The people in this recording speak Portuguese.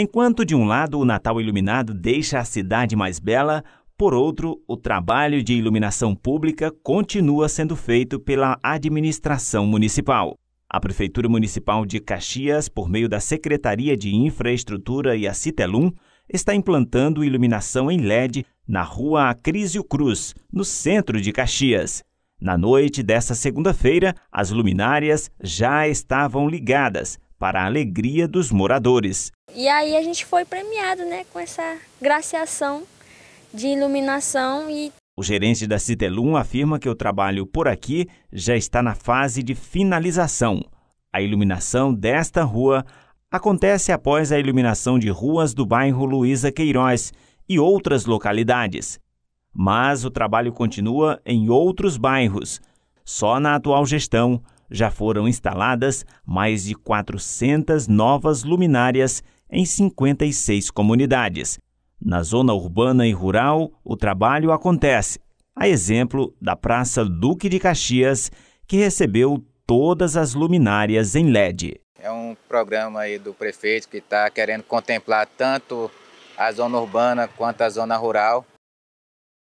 Enquanto de um lado o Natal iluminado deixa a cidade mais bela, por outro, o trabalho de iluminação pública continua sendo feito pela administração municipal. A Prefeitura Municipal de Caxias, por meio da Secretaria de Infraestrutura e a Citelum, está implantando iluminação em LED na rua Acrísio Cruz, no centro de Caxias. Na noite desta segunda-feira, as luminárias já estavam ligadas, para a alegria dos moradores. E aí a gente foi premiado né, com essa graciação de iluminação e o gerente da Citelum afirma que o trabalho por aqui já está na fase de finalização. A iluminação desta rua acontece após a iluminação de ruas do bairro Luísa Queiroz e outras localidades. Mas o trabalho continua em outros bairros. Só na atual gestão já foram instaladas mais de 400 novas luminárias em 56 comunidades. Na zona urbana e rural, o trabalho acontece, a exemplo da Praça Duque de Caxias, que recebeu todas as luminárias em LED. É um programa aí do prefeito que está querendo contemplar tanto a zona urbana quanto a zona rural.